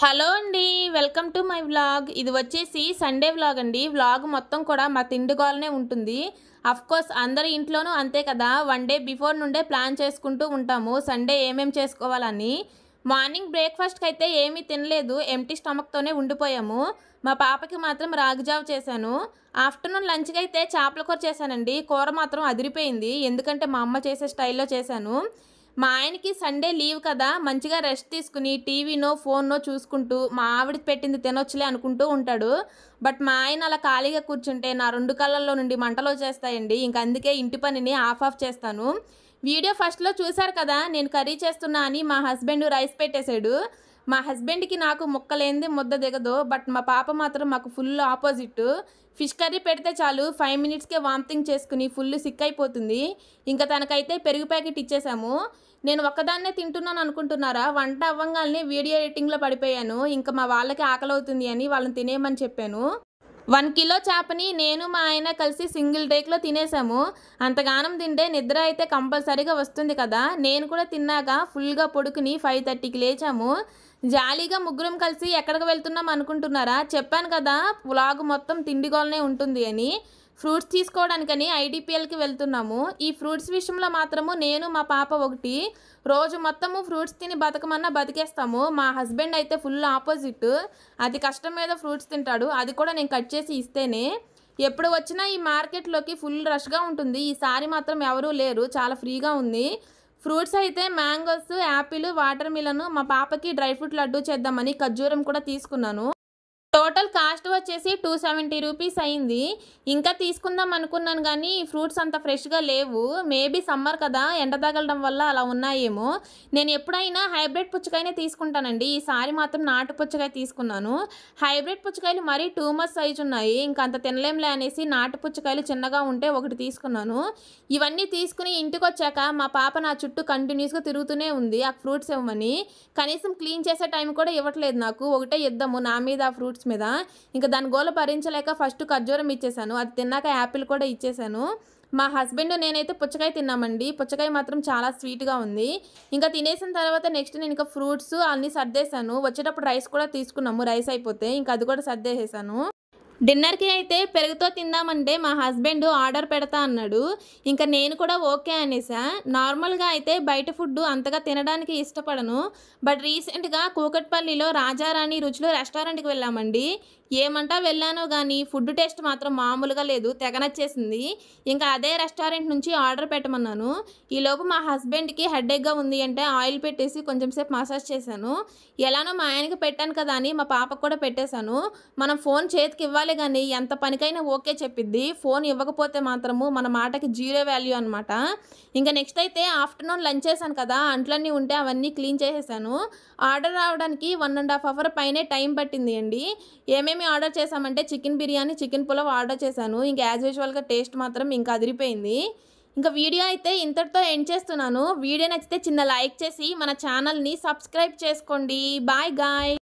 hello అండి welcome to my vlog ఇది వచ్చేసి సండే వ్లాగ్ అండి వ్లాగ్ మొత్తం కూడా మా తిండుగోలనే ఉంటుంది కోర్స్ అందరి ఇంట్లోనూ అంతే కదా వన్ డే బిఫోర్ నుండే ప్లాన్ చేసుకుంటూ ఉంటాము సండే ఏమేమి చేసుకోవాలని మార్నింగ్ బ్రేక్ఫాస్ట్కి అయితే ఏమీ తినలేదు ఎంటీ స్టమక్తోనే ఉండిపోయాము మా పాపకి మాత్రం రాగిజావ్ చేశాను ఆఫ్టర్నూన్ లంచ్కి అయితే చేపల కూర చేశానండి కూర మాత్రం అదిరిపోయింది ఎందుకంటే మా అమ్మ చేసే స్టైల్లో చేశాను మా ఆయనకి సండే లీవ్ కదా మంచిగా రెస్ట్ తీసుకుని టీవీనో ఫోన్నో చూసుకుంటూ మా ఆవిడ పెట్టింది తినొచ్చులే అనుకుంటూ ఉంటాడు బట్ మా ఆయన అలా ఖాళీగా కూర్చుంటే నా రెండు కళ్ళల్లో నుండి మంటలు చేస్తాయండి ఇంక అందుకే ఇంటి పనిని ఆఫ్ ఆఫ్ చేస్తాను వీడియో ఫస్ట్లో చూశారు కదా నేను కర్రీ చేస్తున్నా అని మా హస్బెండ్ రైస్ పెట్టేశాడు మా హస్బెండ్కి నాకు ముక్కలేంది ముద్ద దిగదు బట్ మా పాప మాత్రం మాకు ఫుల్ ఆపోజిట్ ఫిష్ కర్రీ పెడితే చాలు ఫైవ్ మినిట్స్కే వామిటింగ్ చేసుకుని ఫుల్ సిక్ అయిపోతుంది ఇంకా తనకైతే పెరుగు ప్యాకెట్ ఇచ్చేసాము నేను ఒక్కదాన్నే తింటున్నాను అనుకుంటున్నారా వంట అవ్వంగానే వీడియో ఎడిటింగ్లో పడిపోయాను ఇంకా మా వాళ్ళకి ఆకలి అవుతుంది అని వాళ్ళని తినేయమని చెప్పాను వన్ కిలో చేపని నేను మా ఆయన కలిసి సింగిల్ టేక్లో తినేసాము అంతగానం తింటే నిద్ర అయితే కంపల్సరీగా వస్తుంది కదా నేను కూడా తిన్నాక ఫుల్గా పొడుకుని ఫైవ్ థర్టీకి లేచాము జాలీగా ముగ్గురం కలిసి ఎక్కడికి వెళ్తున్నాం అనుకుంటున్నారా చెప్పాను కదా వ్లాగ్ మొత్తం తిండిగోలనే ఉంటుంది అని ఫ్రూట్స్ తీసుకోవడానికని ఐడిపిఎల్కి వెళ్తున్నాము ఈ ఫ్రూట్స్ విషయంలో మాత్రము నేను మా పాప ఒకటి రోజు మొత్తము ఫ్రూట్స్ తిని బతకమన్నా బతికేస్తాము మా హస్బెండ్ అయితే ఫుల్ ఆపోజిట్ అది కష్టం మీద ఫ్రూట్స్ తింటాడు అది కూడా నేను కట్ చేసి ఇస్తేనే ఎప్పుడు వచ్చినా ఈ మార్కెట్లోకి ఫుల్ రష్గా ఉంటుంది ఈసారి మాత్రం ఎవరూ లేరు చాలా ఫ్రీగా ఉంది ఫ్రూట్స్ అయితే మ్యాంగోస్ యాపిల్ వాటర్ మిలన్ మా పాపకి డ్రై ఫ్రూట్ లడ్డు చేద్దామని ఖర్జూరం కూడా తీసుకున్నాను టోటల్ కాస్ట్ వచ్చేసి టూ సెవెంటీ రూపీస్ అయింది ఇంకా తీసుకుందాం అనుకున్నాను కానీ ఈ ఫ్రూట్స్ అంత ఫ్రెష్గా లేవు మేబీ సమ్మర్ కదా ఎండ తగలడం వల్ల అలా ఉన్నాయేమో నేను ఎప్పుడైనా హైబ్రిడ్ పుచ్చకాయనే తీసుకుంటానండి ఈసారి మాత్రం నాటు పుచ్చకాయ తీసుకున్నాను హైబ్రిడ్ పుచ్చకాయలు మరీ టూ మచ్ సైజు ఉన్నాయి ఇంకా అంత తినలేంలే అనేసి నాటు పుచ్చకాయలు చిన్నగా ఉంటే ఒకటి తీసుకున్నాను ఇవన్నీ తీసుకుని ఇంటికి వచ్చాక మా పాప నా చుట్టూ కంటిన్యూస్గా తిరుగుతూనే ఉంది ఆ ఫ్రూట్స్ ఇవ్వమని కనీసం క్లీన్ చేసే టైం కూడా ఇవ్వట్లేదు నాకు ఒకటే ఇద్దాము నా మీద ఆ ఫ్రూట్స్ మీద ఇంకా దాని గోల భరించలేక ఫస్ట్ ఖర్జూరం ఇచ్చేసాను అది తిన్నాక యాపిల్ కూడా ఇచ్చేసాను మా హస్బెండ్ నేనైతే పుచ్చకాయ తిన్నామండి పుచ్చకాయ మాత్రం చాలా స్వీట్గా ఉంది ఇంకా తినేసిన తర్వాత నెక్స్ట్ నేను ఇంకా ఫ్రూట్స్ అన్నీ సర్దేశాను వచ్చేటప్పుడు రైస్ కూడా తీసుకున్నాము రైస్ అయిపోతే ఇంకా అది కూడా సర్దేసేసాను డిన్నర్కి అయితే పెరుగుతో తిందామంటే మా హస్బెండ్ ఆర్డర్ పెడతా అన్నాడు ఇంకా నేను కూడా ఓకే అనేసా నార్మల్గా అయితే బయట ఫుడ్ అంతగా తినడానికి ఇష్టపడను బట్ రీసెంట్గా కూకట్పల్లిలో రాజారాణి రుచులు రెస్టారెంట్కి వెళ్ళామండి ఏమంటా వెళ్ళానో కానీ ఫుడ్ టేస్ట్ మాత్రం మామూలుగా లేదు తెగనచ్చేసింది ఇంకా అదే రెస్టారెంట్ నుంచి ఆర్డర్ పెట్టమన్నాను ఈలోపు మా హస్బెండ్కి హెడ్ఏక్గా ఉంది అంటే ఆయిల్ పెట్టేసి కొంచెం సేపు మసాజ్ చేశాను ఎలానో మా ఆయనకి పెట్టాను కదా అని మా పాపకు కూడా పెట్టేశాను మనం ఫోన్ చేతికి ఇవ్వాలి అమ్మాయిలే కానీ ఎంత పనికైనా ఓకే చెప్పిద్ది ఫోన్ ఇవ్వకపోతే మాత్రము మన మాటకి జీరో వాల్యూ అనమాట ఇంకా నెక్స్ట్ అయితే ఆఫ్టర్నూన్ లంచ్ చేశాను కదా అంట్లన్నీ ఉంటే అవన్నీ క్లీన్ చేసేసాను ఆర్డర్ రావడానికి వన్ అండ్ హాఫ్ అవర్ పైనే టైం పట్టింది అండి ఏమేమి ఆర్డర్ చేశామంటే chicken biryani chicken pulao order చేశాను ఇంకా యాజ్ యూజువల్గా టేస్ట్ మాత్రం ఇంకా అదిరిపోయింది ఇంకా వీడియో అయితే ఇంతటితో ఎండ్ చేస్తున్నాను వీడియో నచ్చితే చిన్న లైక్ చేసి మన ఛానల్ని సబ్స్క్రైబ్ చేసుకోండి బాయ్ గాయ్